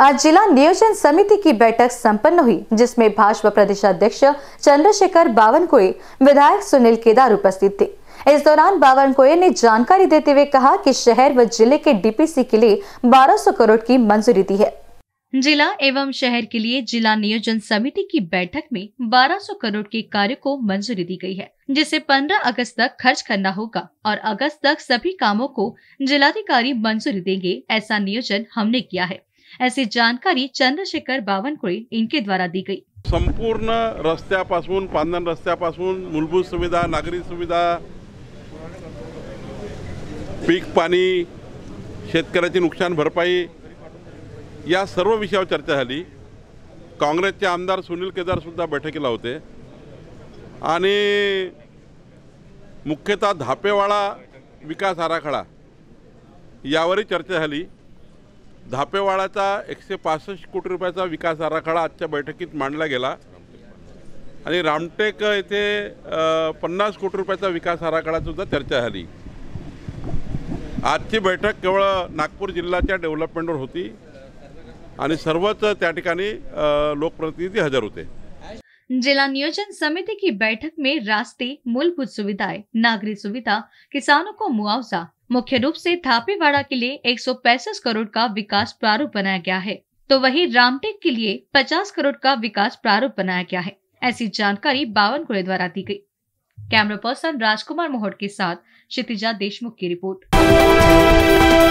आज जिला नियोजन समिति की बैठक संपन्न हुई जिसमें भाजपा प्रदेश अध्यक्ष चंद्रशेखर बावनकुए विधायक सुनील केदार उपस्थित थे इस दौरान बावनकुए ने जानकारी देते हुए कहा कि शहर व जिले के डीपीसी के लिए 1200 करोड़ की मंजूरी दी है जिला एवं शहर के लिए जिला नियोजन समिति की बैठक में 1200 करोड़ के कार्य को मंजूरी दी गई है जिसे 15 अगस्त तक खर्च करना होगा और अगस्त तक सभी कामों को जिलाधिकारी मंजूरी देंगे ऐसा नियोजन हमने किया है ऐसी जानकारी चंद्रशेखर बावनकुळे इनके द्वारा दी गई संपूर्ण रस्त्यापासून पांदन रस्त्यापासून मूलभूत सुविधा नागरी सुविधा पीक पाणी शेतकऱ्याची नुकसान भरपाई या सर्व विषयावर चर्चा झाली काँग्रेसचे आमदार सुनील केदार सुद्धा बैठकीला होते आणि मुख्यतः धापेवाडा विकास आराखडा यावरही चर्चा झाली धापेवाडाचा एकशे पासष्ट कोटी रुपयाचा विकास आराखडा आजच्या बैठकीत मांडला गेला आणि रामटेक येथे पन्नास कोटी रुपयाचा विकास सुद्धा चर्चा झाली आजची बैठक केवळ नागपूर जिल्ह्याच्या डेव्हलपमेंटवर होती आणि सर्वच त्या ठिकाणी लोकप्रतिनिधी हजर होते जिला नियोजन समिति की बैठक में रास्ते मूलभूत सुविधाएं नागरिक सुविधा किसानों को मुआवजा मुख्य रूप से थापेवाड़ा के लिए एक करोड़ का विकास प्रारूप बनाया गया है तो वहीं रामटेक के लिए 50 करोड़ का विकास प्रारूप बनाया गया है ऐसी जानकारी बावन कुड़े द्वारा दी गई कैमरा पर्सन राजकुमार मोहट के साथ क्षितिजा देशमुख की रिपोर्ट